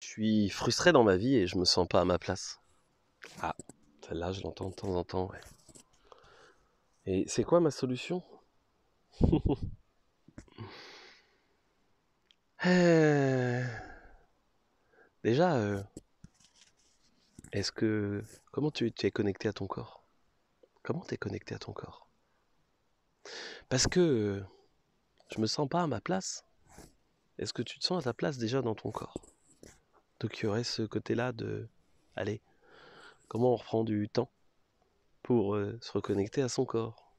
Je suis frustré dans ma vie et je me sens pas à ma place. Ah, celle-là, je l'entends de temps en temps, ouais. Et c'est quoi ma solution euh. Déjà, euh, est-ce que. Comment tu, tu es connecté à ton corps Comment tu es connecté à ton corps Parce que euh, je me sens pas à ma place. Est-ce que tu te sens à ta place déjà dans ton corps donc il y aurait ce côté-là de, allez, comment on reprend du temps pour euh, se reconnecter à son corps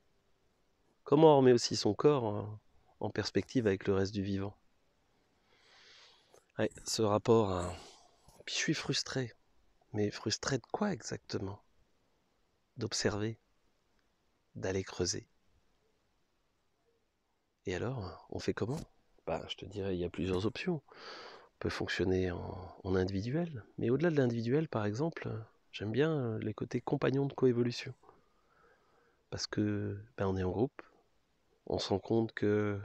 Comment on remet aussi son corps en, perspective avec le reste du vivant Ce rapport Puis je suis frustré. Mais frustré de quoi exactement D'observer, d'aller creuser. Et alors, on fait comment bah, Je te dirais, il y a plusieurs options peut fonctionner en, individuel. Mais au-delà de l'individuel, par exemple, j'aime bien euh, les côtés compagnons de coévolution. Parce que ben, on est en groupe, on se rend compte que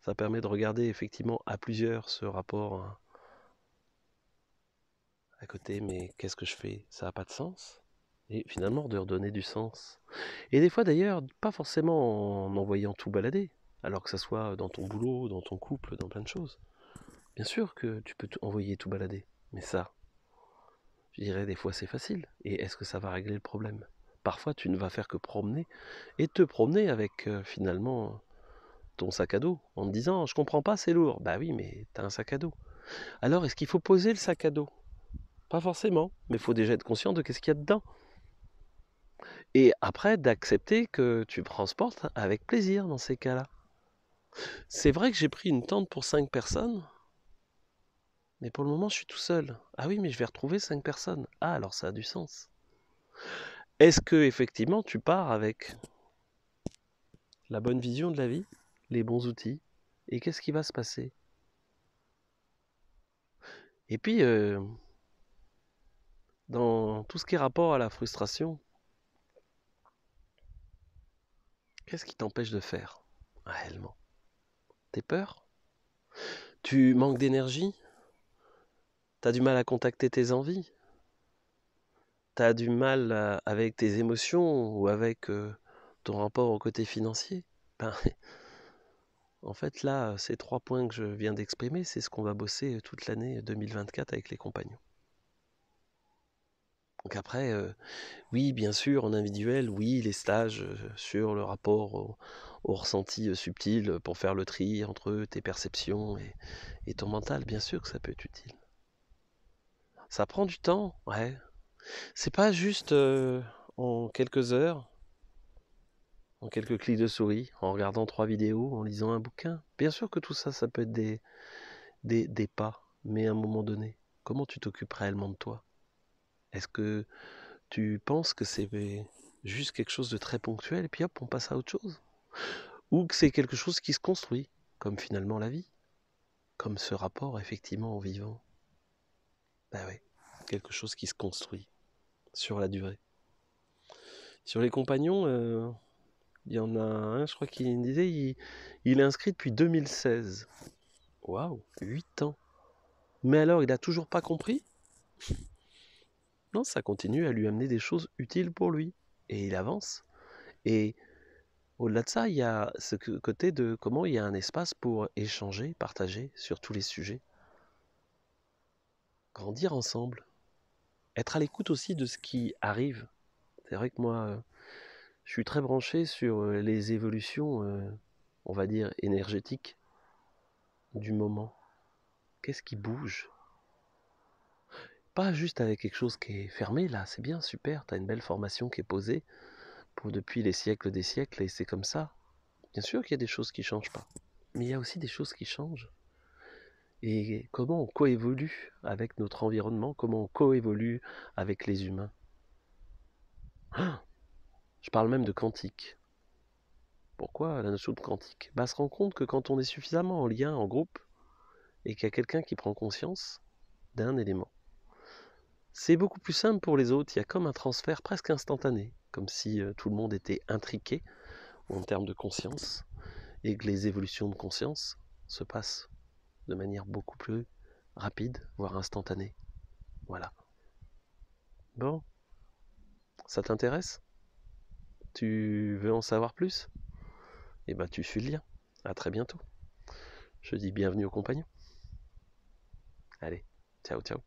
ça permet de regarder effectivement à plusieurs ce rapport hein, à, côté, mais qu'est-ce que je fais Ça n'a pas de sens. Et finalement, de redonner du sens. Et des fois d'ailleurs, pas forcément en envoyant tout balader, alors que ça soit dans ton boulot, dans ton couple, dans plein de choses. Bien sûr que tu peux envoyer tout balader, mais ça, je dirais des fois c'est facile. Et est-ce que ça va régler le problème Parfois tu ne vas faire que promener et te promener avec euh, finalement ton sac à dos en te disant je comprends pas c'est lourd. Bah oui mais t'as un sac à dos. Alors est-ce qu'il faut poser le sac à dos Pas forcément, mais il faut déjà être conscient de qu'est-ce qu'il y a dedans. Et après d'accepter que tu transportes avec plaisir dans ces cas-là. C'est vrai que j'ai pris une tente pour 5 personnes mais pour le moment, je suis tout seul. Ah oui, mais je vais retrouver cinq personnes. Ah, alors ça a du sens. Est-ce que effectivement tu pars avec la bonne vision de la vie, les bons outils, et qu'est-ce qui va se passer Et puis, euh, dans tout ce qui est rapport à la frustration, qu'est-ce qui t'empêche de faire réellement Tes peur Tu manques d'énergie T'as du mal à contacter tes envies. T'as du mal euh, avec tes émotions ou avec euh, ton rapport au côté financier. Ben, en fait, là, ces trois points que je viens d'exprimer, c'est ce qu'on va bosser euh, toute l'année 2024 avec les compagnons. Donc après, oui, bien sûr, en individuel, oui, les stages sur le rapport au, au ressenti subtil pour faire le tri entre tes perceptions et ton mental, bien sûr que ça peut être utile. Ça prend du temps, ouais. C'est pas juste euh, en quelques heures, en quelques clics de souris, en regardant trois vidéos, en lisant un bouquin. Bien sûr que tout ça, ça peut être des, des, des pas, mais à un moment donné, comment tu t'occupes réellement de toi Est-ce que tu penses que c'est juste quelque chose de très ponctuel et puis hop, on passe à autre chose Ou que c'est quelque chose qui se construit, comme finalement la vie, comme ce rapport effectivement au vivant ben bah oui, quelque chose qui se construit sur la durée. Sur les compagnons, euh, il y en a un, je crois qu'il disait, il, est inscrit depuis 2016. Waouh, 8 ans. Mais alors, il n'a toujours pas compris Non, ça continue à lui amener des choses utiles pour lui. Et il avance. Et au-delà de ça, il y a ce côté de comment il y a un espace pour échanger, partager sur tous les sujets grandir ensemble, être à l'écoute aussi de ce qui arrive. C'est vrai que moi, euh, je suis très branché sur euh, les évolutions, euh, on va dire, énergétiques du moment. Qu'est-ce qui bouge Pas juste avec quelque chose qui est fermé, là, c'est bien, super, tu as une belle formation qui est posée pour depuis les siècles des siècles, et c'est comme ça. Bien sûr qu'il y a des choses qui changent pas, mais il y a aussi des choses qui changent et comment on coévolue avec notre environnement, comment on coévolue avec les humains. Ah! Je parle même de quantique. Pourquoi la notion de quantique bah, On se rend compte que quand on est suffisamment en lien, en groupe, et qu'il y a quelqu'un qui prend conscience d'un élément, c'est beaucoup plus simple pour les autres. Il y a comme un transfert presque instantané, comme si euh, tout le monde était intriqué en termes de conscience, et que les évolutions de conscience se passent de manière beaucoup plus rapide, voire instantanée. Voilà. Bon, ça t'intéresse Tu veux en savoir plus Eh bien, tu suis le lien. À très bientôt. Je dis bienvenue aux compagnons. Allez, ciao, ciao.